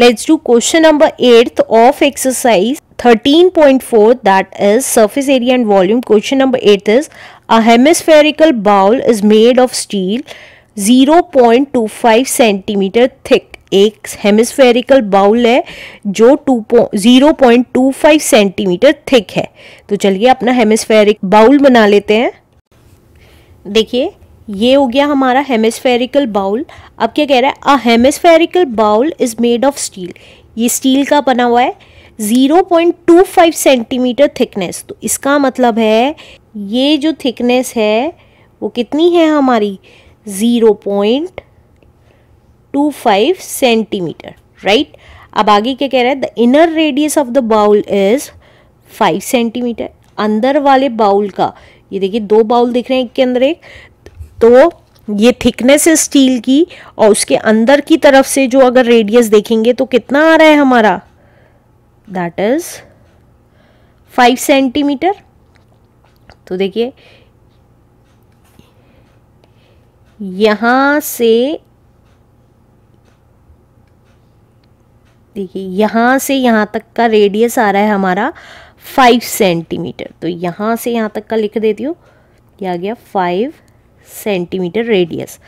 Let's do question number 8th of exercise 13.4 that is surface area and volume. Question number 8 is a hemispherical bowl is made of steel 0.25 centimeter thick. एक hemispherical bowl है जो two zero point two five centimetre thick है तो चलिए अपना hemispheric bowl बना लेते हैं देखिए ये हो गया हमारा हेमिस्फेरिकल बाउल अब क्या कह रहा है a hemispherical bowl is made of steel ये स्टील का बना हुआ है 0.25 सेंटीमीटर थिकनेस तो इसका मतलब है ये जो थिकनेस है वो कितनी है हमारी 0.25 सेंटीमीटर राइट अब आगे क्या कह रहा है the inner radius of the bowl is 5 centimetre अंदर वाले बाउल का ये देखिए दो बाउल दिख रहे हैं एक के अंदर एक तो ये थिकनेस है स्टील की और उसके अंदर की तरफ से जो अगर रेडियस देखेंगे तो कितना आ रहा है हमारा दैट इज फाइव सेंटीमीटर तो देखिए यहां से देखिए यहां से यहां तक का रेडियस आ रहा है हमारा फाइव सेंटीमीटर तो यहां से यहां तक का लिख देती हूं यह आ गया फाइव सेंटीमीटर रेडियस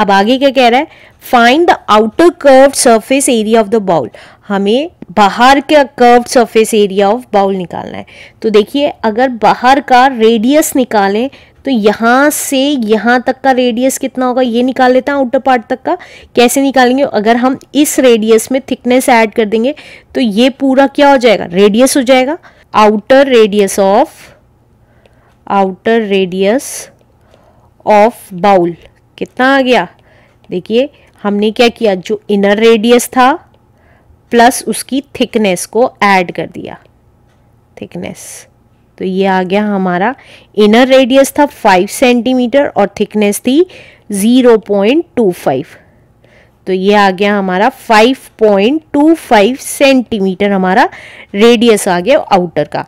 अब आगे क्या कह रहा है find the outer curve surface area of the bowl हमें बाहर का curve surface area of bowl निकालना है तो देखिए अगर बाहर का रेडियस निकालें तो यहाँ से यहाँ तक का रेडियस कितना होगा ये निकाल लेते हैं आउटर पार्ट तक का कैसे निकालेंगे अगर हम इस रेडियस में थिकनेस ऐड कर देंगे तो ये पूरा क्या हो जाएगा रेडियस हो जाएगा outer radius of outer radius of bowl कितना आ गया देखिए हमने क्या किया जो इनर रेडियस था प्लस उसकी थिकनेस को ऐड कर दिया थिकनेस तो ये आ गया हमारा इनर रेडियस था फाइव सेंटीमीटर और थिकनेस थी ज़ीरो पॉइंट टू फाइव तो ये आ गया हमारा 5.25 सेंटीमीटर हमारा रेडियस आ गया आउटर का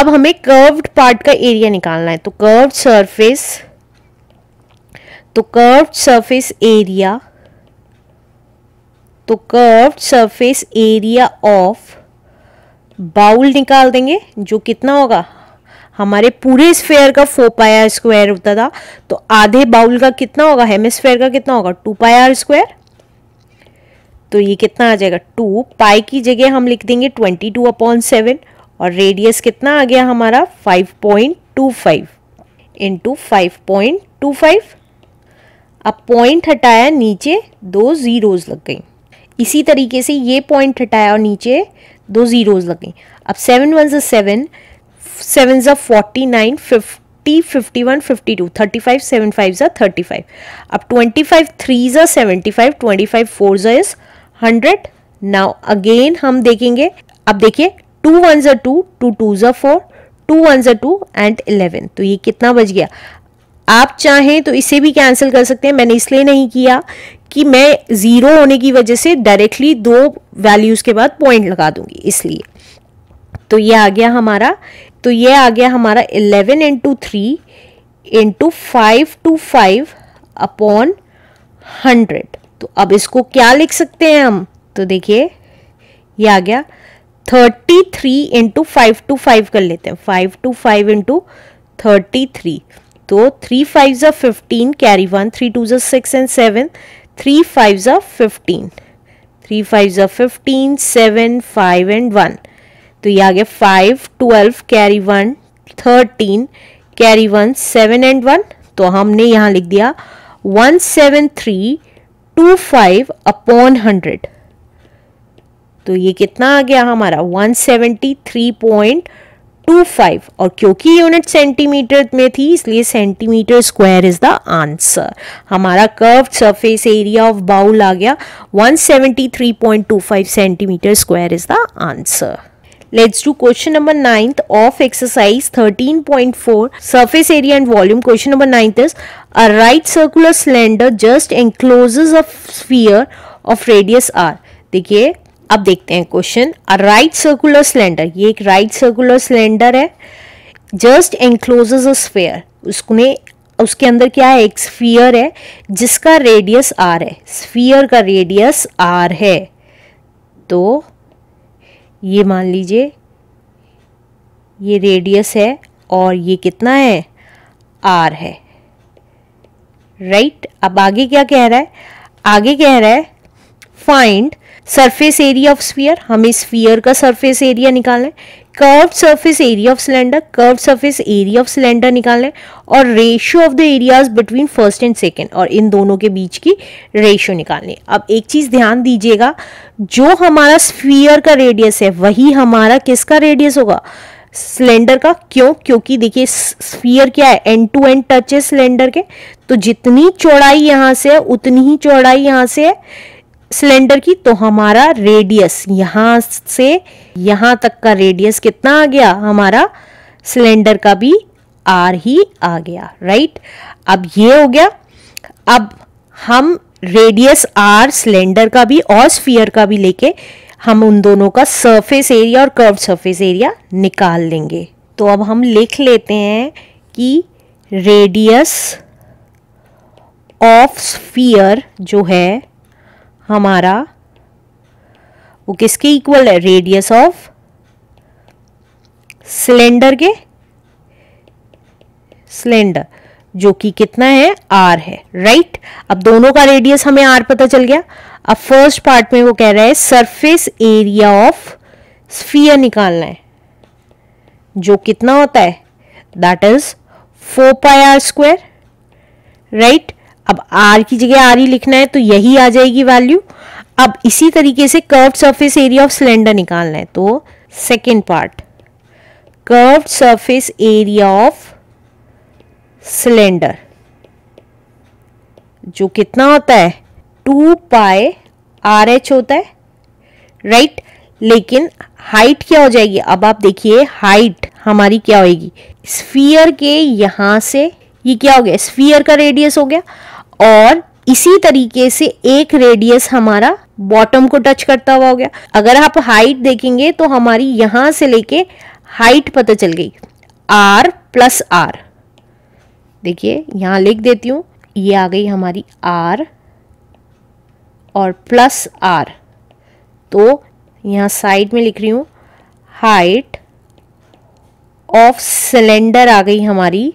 अब हमें कर्व्ड पार्ट का एरिया निकालना है तो कर्व्ड सरफेस तो कर्व्ड सरफेस एरिया तो curved surface area of bowl निकाल देंगे जो कितना होगा हमारे पूरे स्फेयर का फोर पाया स्क्वायर होता था तो आधे बाउल का कितना होगा स्फेयर का कितना होगा टू पाया स्क्वायर तो ये कितना आ जाएगा टू पाई की जगह हम लिख देंगे ट्वेंटी टू अपॉन सेवन और रेडियस कितना आ गया हमारा five point two five into five point two five अब पॉइंट हटाया नीचे दो ज़ीरोज़ लग गई इसी तरीके से ये पॉइंट हटाया और नीचे दो ज़ीरोज़ लग गई अब सेवन वन जो सेवन सेवन जो forty nine fifty fifty one fifty two thirty five seven five जो थर्टी फाइव अब ट्वेंटी फाइव थ्री जो seventy five twenty five four जो इज़ हंड्रेड नाउ अगेन हम देखेंगे अब देखिए टू वन जो टू टू टू जो फोर टू वन जो टू एंड इलेवन तो ये कितना बच गया आप चाहें तो इसे भी कैंसिल कर सकते हैं मैंने इसलिए नहीं किया कि मैं ज़ीरो होने की वजह से डायरेक्टली दो वैल्यूज़ के बाद पॉइंट लगा दूंगी इसलिए तो ये आ गया हमारा तो ये आ गया हमारा eleven into three into five two five upon hundred तो अब इसको क्या लिख सकते हैं हम तो देखिए ये आ गया thirty three into five two five कर लेते हैं five two five into thirty three तो थ्री फाइव ज़ा fifteen carry one three two ज़ा six and seven three five ज़ा फिफ्टीन थ्री फाइव ज़ा fifteen seven five and one तो ये आ गया five twelve carry one thirteen carry one seven and one तो हमने यहाँ लिख दिया one seven three two five upon hundred तो ये कितना आ गया हमारा one seventy three point two five और क्योंकि यूनिट सेंटीमीटर में थी इसलिए centimetre square is the answer हमारा curve surface area of bowl आ गया 173.25 centimetre square is the answer let's do question number ninth of exercise 13.4 surface area and volume question number ninth is a right circular cylinder just encloses a sphere of radius R देखिए अब देखते हैं question अ right circular cylinder ये एक right circular cylinder है just encloses a sphere उसमें उसके अंदर क्या है एक स्फीयर है जिसका रेडियस आर है स्फीयर का रेडियस आर है तो ये मान लीजिए ये रेडियस है और ये कितना है आर है राइट right? अब आगे क्या कह रहा है आगे कह रहा है find surface area of sphere हमें स्फीयर का सरफेस एरिया निकालना है curve surface area of cylinder curve surface area of cylinder निकालना है और ratio of the areas between first and second और इन दोनों के बीच की रेशियो निकालनी है अब एक चीज़ ध्यान दीजिएगा जो हमारा स्फीयर का रेडियस है वही हमारा किसका रेडियस होगा सिलेंडर का क्यों क्योंकि देखिए स्फीयर क्या है एंड टू एंड टच है सिलेंडर के तो जितनी चौड़ाई यहाँ से है उतनी ही चौड़ाई यहाँ से है सिलेंडर की तो हमारा रेडियस यहां से यहां तक का रेडियस कितना आ गया हमारा सिलेंडर का भी आर ही आ गया राइट अब ये हो गया अब हम रेडियस आर सिलेंडर का भी और स्फीयर का भी लेके हम उन दोनों का सरफेस एरिया और कर्व सरफेस एरिया निकाल लेंगे तो अब हम लिख लेते हैं कि रेडियस ऑफ स्फीयर जो है हमारा वो किसके इक्वल है रेडियस ऑफ सिलेंडर के सिलेंडर जो कि कितना है आर है राइट अब दोनों का रेडियस हमें आर पता चल गया अब फर्स्ट पार्ट में वो कह रहा है सरफेस एरिया ऑफ स्फीयर निकालना है जो कितना होता है that is four pi R square right अब आर की जगह आर ही लिखना है तो यही आ जाएगी वैल्यू अब इसी तरीके से curve surface area of cylinder निकालना है तो second part curve surface area of cylinder जो कितना होता है टू पाए आर एच होता है राइट right? लेकिन हाइट क्या हो जाएगी अब आप देखिए हाइट हमारी क्या होगी स्फीयर के यहां से ये क्या हो गया स्फीयर का रेडियस हो गया और इसी तरीके से एक रेडियस हमारा बॉटम को टच करता हुआ हो गया अगर आप हाइट देखेंगे तो हमारी यहां से लेके हाइट पता चल गई आर प्लस आर देखिए यहां लिख देती हूं ये आ गई हमारी आर और प्लस आर तो यहां साइड में लिख रही हूं हाइट ऑफ सिलेंडर आ गई हमारी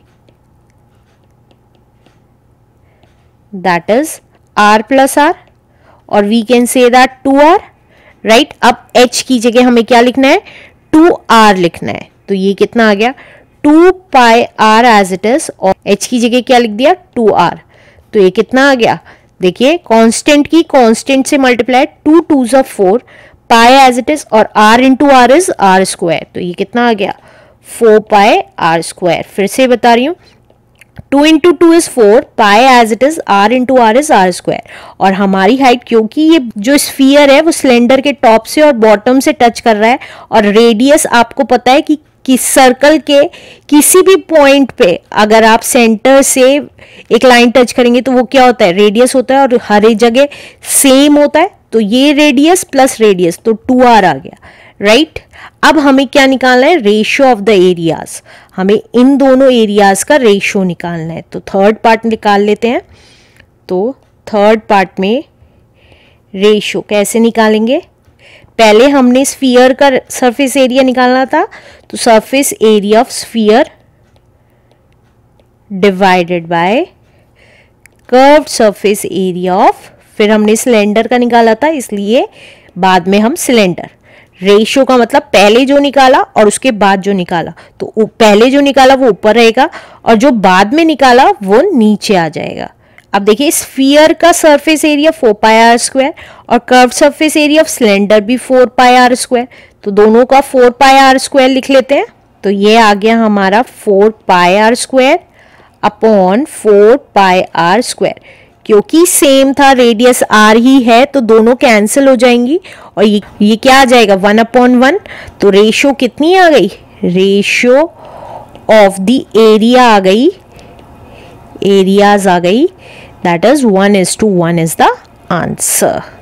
that is R plus R और we can say that two R right अब एच की जगह हमें क्या लिखना है टू आर लिखना है तो ये कितना आ गया two pi R as it is और एच की जगह क्या लिख दिया टू आर तो ये कितना आ गया देखिए कांस्टेंट की कांस्टेंट से मल्टीप्लाई टू टू जो four pi as it is और R into R is R square तो ये कितना आ गया फोर पाए आर स्क्वायर फिर से बता रही हूं two into two is four pi as it is R into R is R square और हमारी हाइट क्योंकि ये जो स्फीयर है वो सिलेंडर के टॉप से और बॉटम से टच कर रहा है और रेडियस आपको पता है कि कि सर्कल के किसी भी पॉइंट पे अगर आप सेंटर से एक लाइन टच करेंगे तो वो क्या होता है रेडियस होता है और हर एक जगह सेम होता है तो ये रेडियस प्लस रेडियस तो टू आर आ गया राइट right? अब हमें क्या निकालना है रेशियो ऑफ द एरियाज हमें इन दोनों एरियाज का रेशियो निकालना है तो थर्ड पार्ट निकाल लेते हैं तो थर्ड पार्ट में रेशियो कैसे निकालेंगे पहले हमने स्फीयर का सरफेस एरिया निकालना था तो surface area of sphere divided by curved surface area of फिर हमने सिलेंडर का निकाला था इसलिए बाद में हम सिलेंडर रेशियो का मतलब पहले जो निकाला और उसके बाद जो निकाला तो पहले जो निकाला वो ऊपर रहेगा और जो बाद में निकाला वो नीचे आ जाएगा अब देखिए स्फीयर का surface area four pi R square और curve surface area of cylinder भी फोर पाई आर स्क्वायर तो दोनों का फोर पाई आर स्क्वायर लिख लेते हैं तो ये आ गया हमारा four pi R square upon four pi R square क्योंकि सेम था रेडियस आर ही है तो दोनों कैंसिल हो जाएंगी और ये ये क्या आ जाएगा वन अपॉन वन तो रेशो कितनी आ गई रेशो ऑफ द एरिया आ गई एरियाज आ गई that is one is to one is the answer